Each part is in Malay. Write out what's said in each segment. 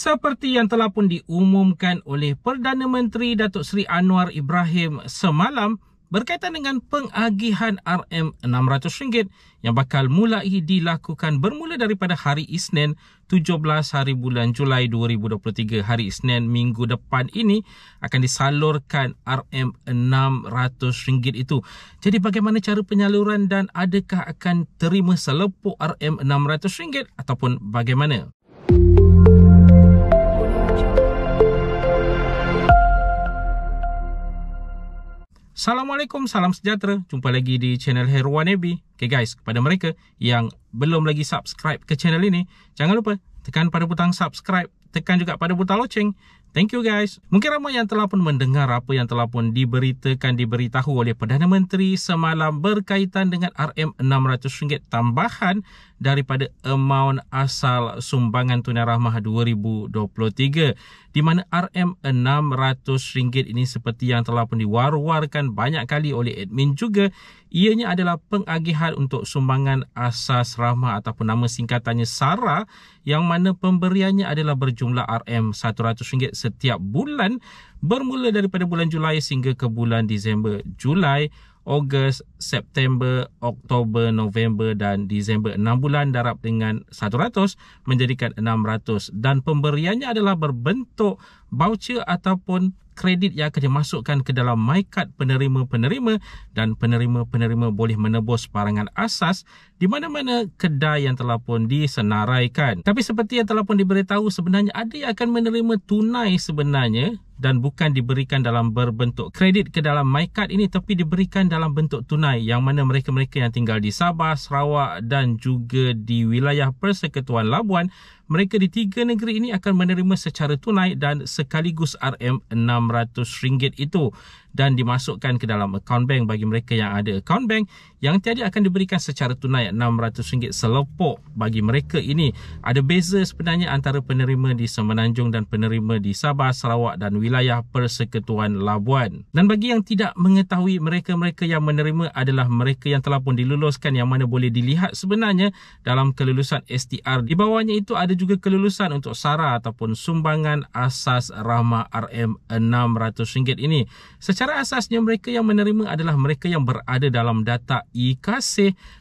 seperti yang telah pun diumumkan oleh Perdana Menteri Datuk Seri Anwar Ibrahim semalam berkaitan dengan pengagihan RM600 yang bakal mulai dilakukan bermula daripada hari Isnin 17 hari bulan Julai 2023 hari Isnin minggu depan ini akan disalurkan RM600 itu. Jadi bagaimana cara penyaluran dan adakah akan terima selepuk RM600 ataupun bagaimana? Assalamualaikum, salam sejahtera. Jumpa lagi di channel Heroan Abi. Okay guys, kepada mereka yang belum lagi subscribe ke channel ini, jangan lupa tekan pada butang subscribe, tekan juga pada butang loceng. Thank you guys. Mungkin ramai yang telah pun mendengar apa yang telah pun diberitakan, diberitahu oleh Perdana Menteri semalam berkaitan dengan RM600 tambahan daripada amount asal sumbangan tunai rahmah 2023 di mana RM600 ini seperti yang telah pun diwar-warkan banyak kali oleh admin juga ianya adalah pengagihan untuk sumbangan asas rahmah ataupun nama singkatannya SARA yang mana pemberiannya adalah berjumlah RM100 setiap bulan bermula daripada bulan Julai sehingga ke bulan Disember Julai Ogos, September, Oktober, November dan Disember. 6 bulan darab dengan 100 menjadikan 600 dan pemberiannya adalah berbentuk voucher ataupun kredit yang akan dimasukkan ke dalam MyCard penerima-penerima dan penerima-penerima boleh menebus barangan asas di mana-mana kedai yang telah pun disenaraikan. Tapi seperti yang telah pun diberitahu sebenarnya ada yang akan menerima tunai sebenarnya dan bukan diberikan dalam berbentuk kredit ke dalam MyCard ini tapi diberikan dalam bentuk tunai yang mana mereka-mereka yang tinggal di Sabah, Sarawak dan juga di wilayah Persekutuan Labuan mereka di tiga negeri ini akan menerima secara tunai dan sekaligus RM600 itu dan dimasukkan ke dalam akaun bank bagi mereka yang ada akaun bank yang tiada akan diberikan secara tunai RM600 selepok bagi mereka ini ada beza sebenarnya antara penerima di Semenanjung dan penerima di Sabah, Sarawak dan wilayah Persekutuan Labuan dan bagi yang tidak mengetahui mereka-mereka yang menerima adalah mereka yang telah pun diluluskan yang mana boleh dilihat sebenarnya dalam kelulusan STR di bawahnya itu ada juga kelulusan untuk SARA ataupun sumbangan asas rahmah RM600 ini. Secara asasnya mereka yang menerima adalah mereka yang berada dalam data e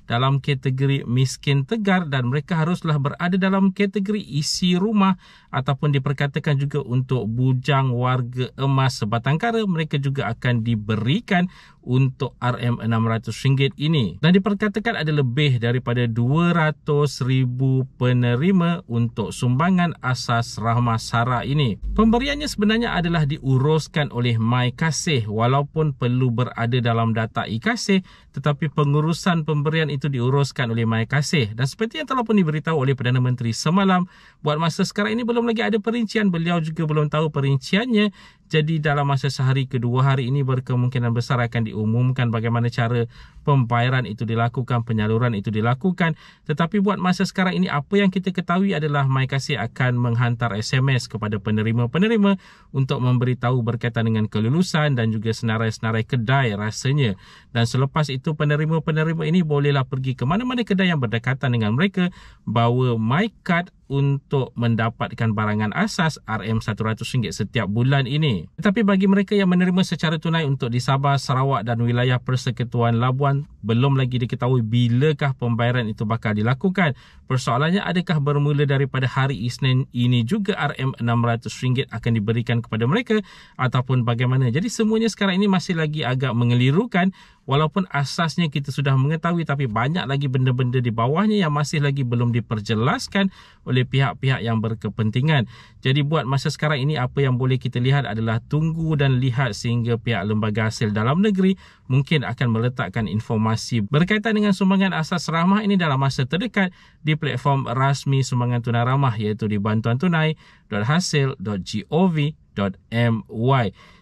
dalam kategori miskin tegar dan mereka haruslah berada dalam kategori isi rumah ataupun diperkatakan juga untuk bujang warga emas sebatang kara mereka juga akan diberikan untuk RM600 ini. Dan diperkatakan ada lebih daripada 200,000 penerima untuk untuk sumbangan asas Rahmah Sara ini. Pemberiannya sebenarnya adalah diuruskan oleh MyKasih walaupun perlu berada dalam data iKasih tetapi pengurusan pemberian itu diuruskan oleh MyKasih dan seperti yang telah pun diberitahu oleh Perdana Menteri semalam buat masa sekarang ini belum lagi ada perincian beliau juga belum tahu perinciannya jadi dalam masa sehari kedua hari ini berkemungkinan besar akan diumumkan bagaimana cara pembayaran itu dilakukan, penyaluran itu dilakukan. Tetapi buat masa sekarang ini apa yang kita ketahui adalah MyKasih akan menghantar SMS kepada penerima-penerima untuk memberitahu berkaitan dengan kelulusan dan juga senarai-senarai kedai rasanya. Dan selepas itu penerima-penerima ini bolehlah pergi ke mana-mana kedai yang berdekatan dengan mereka bawa MyCard untuk mendapatkan barangan asas RM100 setiap bulan ini. Tetapi bagi mereka yang menerima secara tunai untuk di Sabah, Sarawak dan wilayah Persekutuan Labuan, belum lagi diketahui bilakah pembayaran itu bakal dilakukan. Persoalannya adakah bermula daripada hari Isnin ini juga RM600 akan diberikan kepada mereka ataupun bagaimana. Jadi semuanya sekarang ini masih lagi agak mengelirukan Walaupun asasnya kita sudah mengetahui tapi banyak lagi benda-benda di bawahnya yang masih lagi belum diperjelaskan oleh pihak-pihak yang berkepentingan. Jadi buat masa sekarang ini apa yang boleh kita lihat adalah tunggu dan lihat sehingga pihak lembaga hasil dalam negeri mungkin akan meletakkan informasi berkaitan dengan sumbangan asas ramah ini dalam masa terdekat di platform rasmi sumbangan tunai ramah iaitu di bantuan tunai.hasil.gov.my.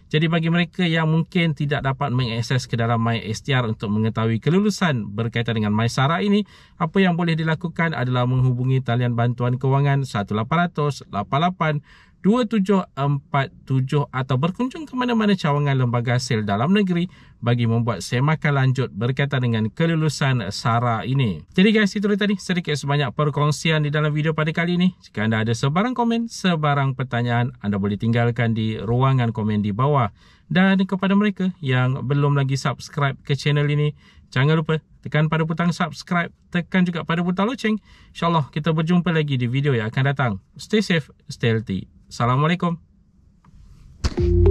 Jadi bagi mereka yang mungkin tidak dapat mengakses ke dalam MySTR untuk mengetahui kelulusan berkaitan dengan MySara ini, apa yang boleh dilakukan adalah menghubungi talian bantuan kewangan 1800 88 2747 atau berkunjung ke mana-mana cawangan lembaga hasil dalam negeri bagi membuat semakan lanjut berkaitan dengan kelulusan SARA ini. Jadi guys, itu tadi sedikit sebanyak perkongsian di dalam video pada kali ini. Jika anda ada sebarang komen, sebarang pertanyaan, anda boleh tinggalkan di ruangan komen di bawah. Dan kepada mereka yang belum lagi subscribe ke channel ini, jangan lupa tekan pada butang subscribe, tekan juga pada butang loceng. InsyaAllah kita berjumpa lagi di video yang akan datang. Stay safe, stay healthy. Assalamualaikum. Thank you.